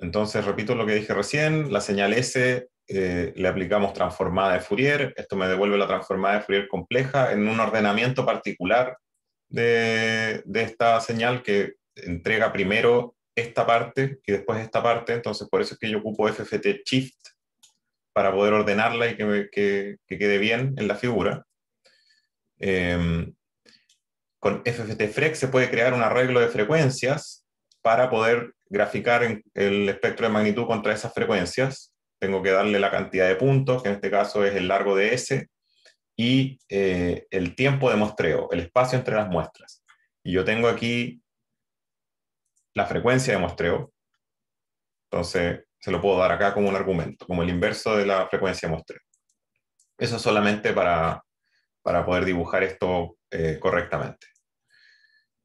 Entonces, repito lo que dije recién, la señal S eh, le aplicamos transformada de Fourier, esto me devuelve la transformada de Fourier compleja en un ordenamiento particular de, esta señal que entrega primero esta parte y después esta parte, entonces por eso es que yo ocupo FFT Shift para poder ordenarla y que, quede bien en la figura. Em, con FFT Freq se puede crear un arreglo de frecuencias para poder graficar el espectro de magnitud contra esas frecuencias. Tengo que darle la cantidad de puntos, que en este caso es el largo de S, y eh, el tiempo de muestreo, el espacio entre las muestras. Y yo tengo aquí la frecuencia de muestreo. Entonces, se lo puedo dar acá como un argumento, como el inverso de la frecuencia de muestreo. Eso solamente para, para poder dibujar esto eh, correctamente.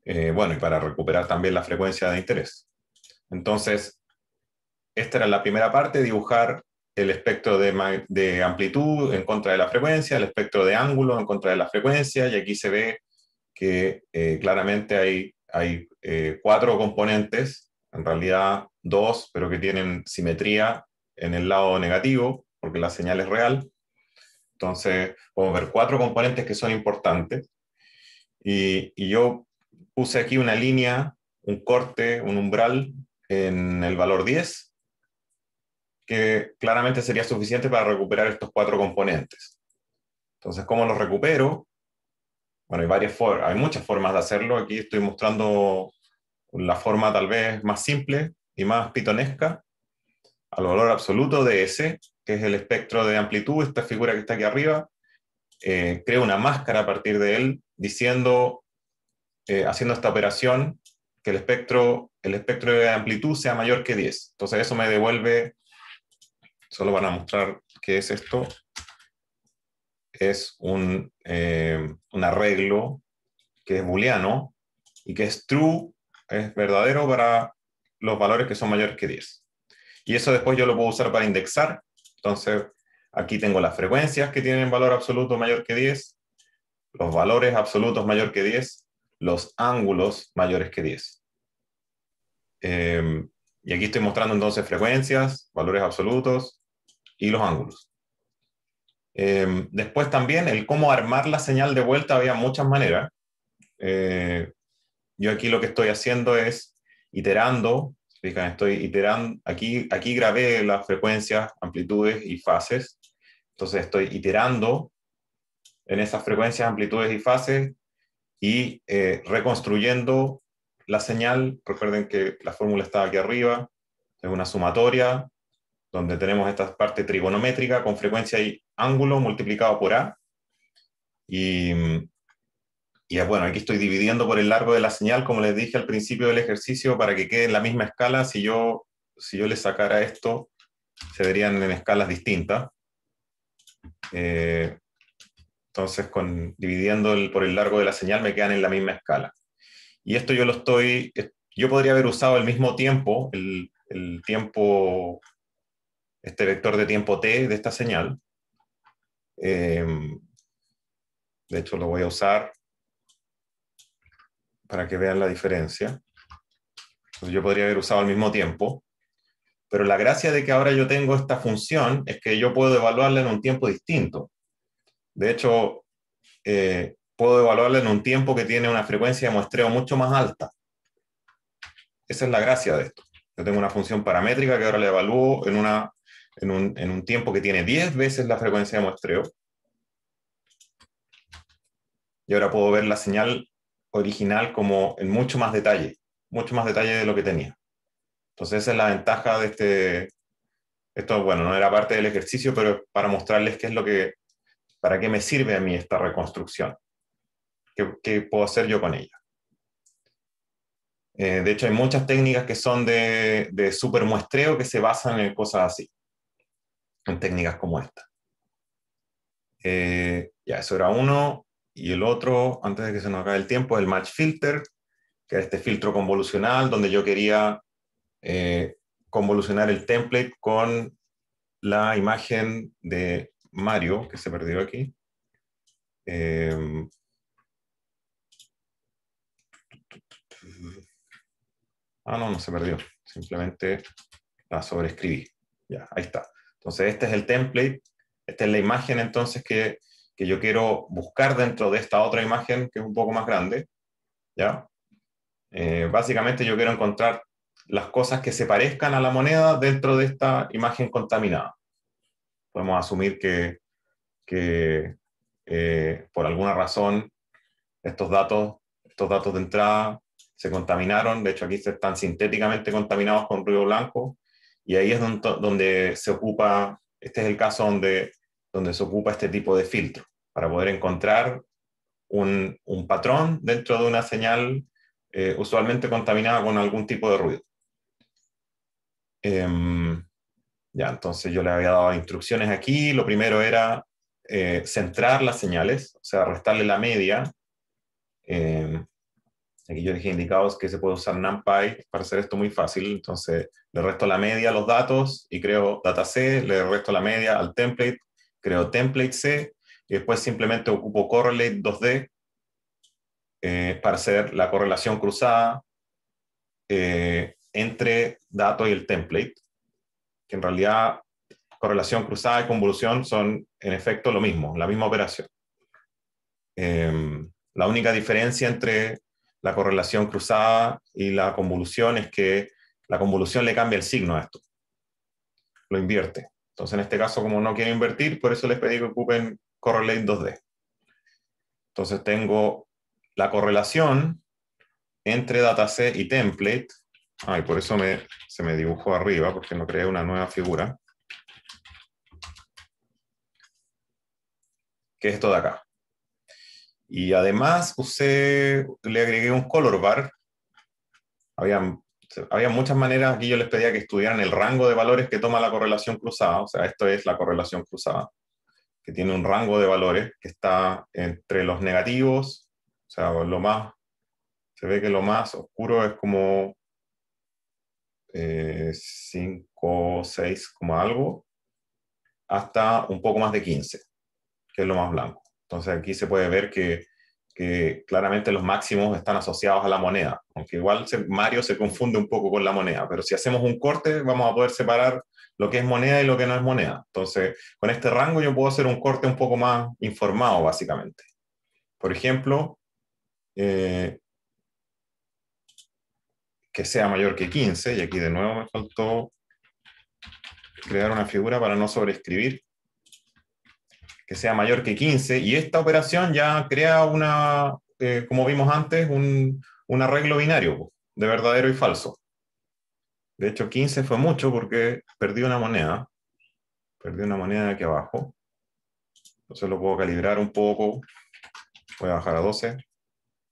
Eh, bueno, y para recuperar también la frecuencia de interés. Entonces, esta era la primera parte, dibujar el espectro de, amplitud en contra de la frecuencia, el espectro de ángulo en contra de la frecuencia, y aquí se ve que eh, claramente hay, hay eh, cuatro componentes, en realidad dos, pero que tienen simetría en el lado negativo, porque la señal es real. Entonces, podemos ver cuatro componentes que son importantes. y yo puse aquí una línea, un corte, un umbral en el valor 10, que claramente sería suficiente para recuperar estos cuatro componentes. Entonces, ¿cómo los recupero? Bueno, hay, varias hay muchas formas de hacerlo. Aquí estoy mostrando la forma tal vez más simple y más pitonesca al valor absoluto de S, que es el espectro de amplitud, esta figura que está aquí arriba. Eh, creo una máscara a partir de él, diciendo, eh, haciendo esta operación que el espectro, el espectro de amplitud sea mayor que 10. Entonces eso me devuelve, solo a mostrar qué es esto, es un, eh, un arreglo que es booleano y que es true, es verdadero para los valores que son mayores que 10. Y eso después yo lo puedo usar para indexar. Entonces, aquí tengo las frecuencias que tienen valor absoluto mayor que 10, los valores absolutos mayor que 10, los ángulos mayores que 10. Em, y aquí estoy mostrando entonces frecuencias, valores absolutos y los ángulos. Em, después también el cómo armar la señal de vuelta había muchas maneras. Eh, yo aquí lo que estoy haciendo es iterando, fíjense estoy iterando, aquí, aquí grabé las frecuencias, amplitudes y fases, entonces estoy iterando en esas frecuencias, amplitudes y fases, y eh, reconstruyendo la señal. Recuerden que la fórmula está aquí arriba, es una sumatoria donde tenemos esta parte trigonométrica con frecuencia y ángulo multiplicado por A. Mm, y, bueno, aquí estoy dividiendo por el largo de la señal, como les dije al principio del ejercicio, para que quede en la misma escala. Si yo, si yo le sacara esto, se verían en escalas distintas. Eh, entonces, dividiendo por el largo de la señal, me quedan en la misma escala. Y esto yo lo estoy, yo podría haber usado el mismo tiempo, el, tiempo, este vector de tiempo t de esta señal. Em, de hecho, lo voy a usar para que vean la diferencia. yo podría haber usado el mismo tiempo. Pero la gracia de que ahora yo tengo esta función es que yo puedo evaluarla en un tiempo distinto. De hecho, eh, puedo evaluarla en un tiempo que tiene una frecuencia de muestreo mucho más alta. Esa es la gracia de esto. Yo tengo una función paramétrica que ahora le evalúo en, una, en, un, en un tiempo que tiene 10 veces la frecuencia de muestreo. Y ahora puedo ver la señal original como en mucho más detalle, mucho más detalle de lo que tenía. Entonces esa es la ventaja de este, esto, bueno, no era parte del ejercicio, pero para mostrarles qué es lo que ¿Para qué me sirve a mí esta reconstrucción? ¿Qué, puedo hacer yo con ella? Eh, de hecho, hay muchas técnicas que son de, de supermuestreo que se basan en cosas así, en técnicas como esta. Eh, ya, eso era uno. Y el otro, antes de que se nos acabe el tiempo, es el match filter, que es este filtro convolucional donde yo quería eh, convolucionar el template con la imagen de Mario, que se perdió aquí. Em, ah, no, no se perdió. Simplemente la sobreescribí. Ya, ahí está. Entonces, este es el template. Esta es la imagen entonces que, yo quiero buscar dentro de esta otra imagen, que es un poco más grande. ¿Ya? Eh, básicamente yo quiero encontrar las cosas que se parezcan a la moneda dentro de esta imagen contaminada podemos asumir que, que eh, por alguna razón estos datos, estos datos de entrada se contaminaron, de hecho aquí están sintéticamente contaminados con ruido blanco, y ahí es donde, donde se ocupa, este es el caso donde, donde se ocupa este tipo de filtro, para poder encontrar un, un patrón dentro de una señal eh, usualmente contaminada con algún tipo de ruido. Eh, ya, entonces yo le había dado instrucciones aquí. Lo primero era eh, centrar las señales, o sea, restarle la media. Em, aquí yo dije indicados que se puede usar NumPy para hacer esto muy fácil. Entonces le resto la media a los datos y creo data C, le resto la media al template, creo template C y después simplemente ocupo correlate 2D eh, para hacer la correlación cruzada eh, entre datos y el template que en realidad correlación cruzada y convolución son en efecto lo mismo, la misma operación. Em, la única diferencia entre la correlación cruzada y la convolución es que la convolución le cambia el signo a esto, lo invierte. Entonces en este caso como no quiero invertir, por eso les pedí que ocupen correlate 2D. Entonces tengo la correlación entre dataset y template, Ah, y por eso se me dibujó arriba, porque no creé una nueva figura. ¿Qué es esto de acá. Y además usé, le agregué un color bar. Había, había muchas maneras, aquí yo les pedía que estudiaran el rango de valores que toma la correlación cruzada, o sea, esto es la correlación cruzada, que tiene un rango de valores que está entre los negativos, o sea, lo más, se ve que lo más oscuro es como 5, eh, 6 como algo, hasta un poco más de 15, que es lo más blanco. Entonces aquí se puede ver que, claramente los máximos están asociados a la moneda, aunque igual Mario se confunde un poco con la moneda, pero si hacemos un corte vamos a poder separar lo que es moneda y lo que no es moneda. Entonces, con este rango yo puedo hacer un corte un poco más informado, básicamente. Por ejemplo, eh, que sea mayor que 15, y aquí de nuevo me faltó crear una figura para no sobreescribir, que sea mayor que 15, y esta operación ya crea una, eh, como vimos antes, un, un arreglo binario de verdadero y falso. De hecho, 15 fue mucho porque perdí una moneda. Perdí una moneda de aquí abajo. Entonces lo puedo calibrar un poco. Voy a bajar a 12.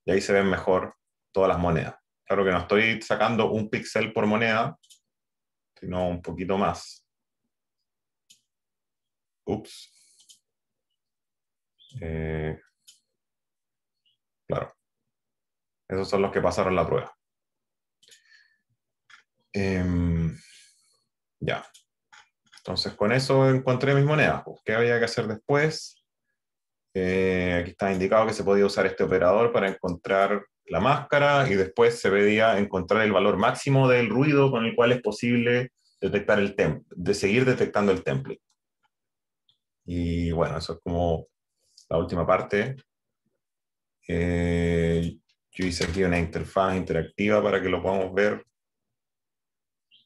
Y ahí se ven mejor todas las monedas. Claro que no estoy sacando un píxel por moneda, sino un poquito más. Ups. Eh, claro. Esos son los que pasaron la prueba. Em, ya. Entonces, con eso encontré mis monedas. Pues. ¿Qué había que hacer después? Eh, aquí está indicado que se podía usar este operador para encontrar la máscara y después se veía encontrar el valor máximo del ruido con el cual es posible detectar el template, de seguir detectando el template. Y bueno, eso es como la última parte. Eh, yo hice aquí una interfaz interactiva para que lo podamos ver.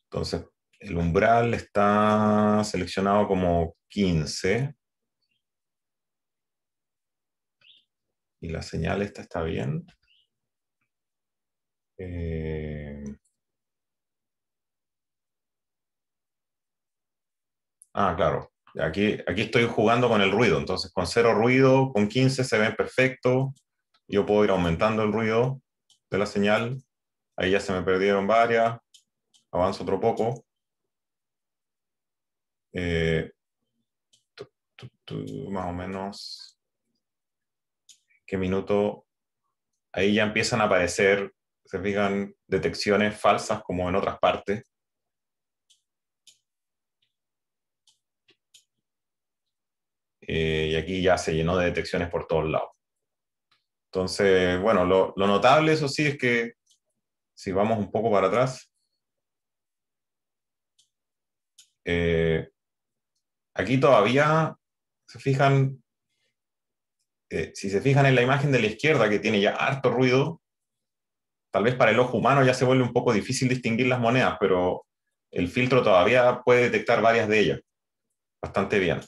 Entonces, el umbral está seleccionado como 15. Y la señal esta está bien. Eh, ah, claro. Aquí, aquí estoy jugando con el ruido. Entonces, con cero ruido, con 15 se ven perfecto. Yo puedo ir aumentando el ruido de la señal. Ahí ya se me perdieron varias. Avanzo otro poco. Eh, más o menos. ¿Qué minuto? Ahí ya empiezan a aparecer se fijan detecciones falsas como en otras partes. Eh, y aquí ya se llenó de detecciones por todos lados. Entonces, bueno, lo, notable, eso sí, es que si vamos un poco para atrás, eh, aquí todavía se fijan, eh, si se fijan en la imagen de la izquierda que tiene ya harto ruido, tal vez para el ojo humano ya se vuelve un poco difícil distinguir las monedas, pero el filtro todavía puede detectar varias de ellas bastante bien.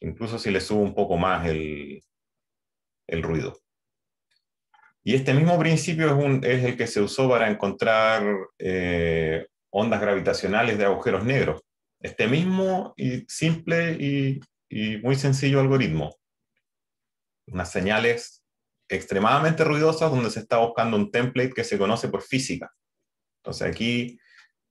Incluso si le subo un poco más el, ruido. Y este mismo principio es, el que se usó para encontrar eh, ondas gravitacionales de agujeros negros. Este mismo y simple y muy sencillo algoritmo. Unas señales extremadamente ruidosas donde se está buscando un template que se conoce por física. Entonces aquí,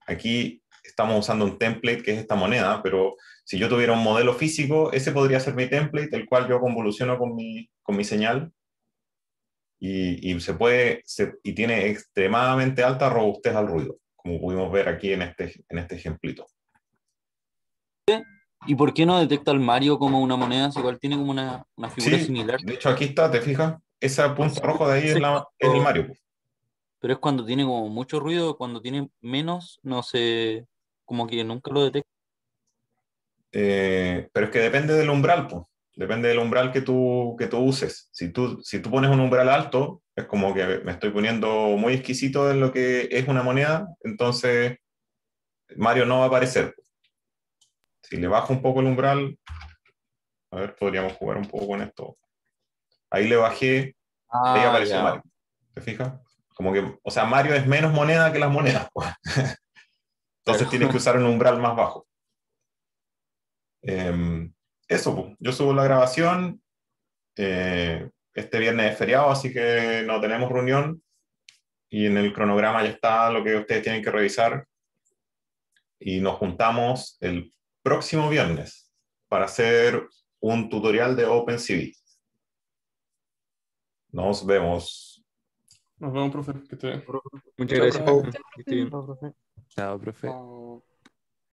aquí estamos usando un template que es esta moneda, pero si yo tuviera un modelo físico, ese podría ser mi template, el cual yo convoluciono con mi, con mi señal y, se puede, y tiene extremadamente alta robustez al ruido, como pudimos ver aquí en este, en este ejemplito. ¿Y por qué no detecta el Mario como una moneda? Si igual tiene como una, una figura similar. De hecho, aquí está, ¿te fijas? Esa punto rojo de ahí es, el Mario. Pero es cuando tiene como mucho ruido, cuando tiene menos, no sé, como que nunca lo detecta. Eh, pero es que depende del umbral, Depende del umbral que tú, que tú uses. Si tú, si tú pones un umbral alto, es como que me estoy poniendo muy exquisito en lo que es una moneda, entonces Mario no va a aparecer. Si le bajo un poco el umbral, a ver, podríamos jugar un poco con esto. Ahí le bajé, ah, apareció Mario. ¿Te fijas? Como que, o sea, Mario es menos moneda que las monedas. Pues. Entonces tienes que usar un umbral más bajo. Em, eso, pues. yo subo la grabación. Eh, este viernes es feriado, así que no tenemos reunión. Y en el cronograma ya está lo que ustedes tienen que revisar. Y nos juntamos el próximo viernes para hacer un tutorial de OpenCV. Nos vemos. Nos vemos, profe. Que te... Muchas gracias. Profe. Chao, profe. Chao, profe.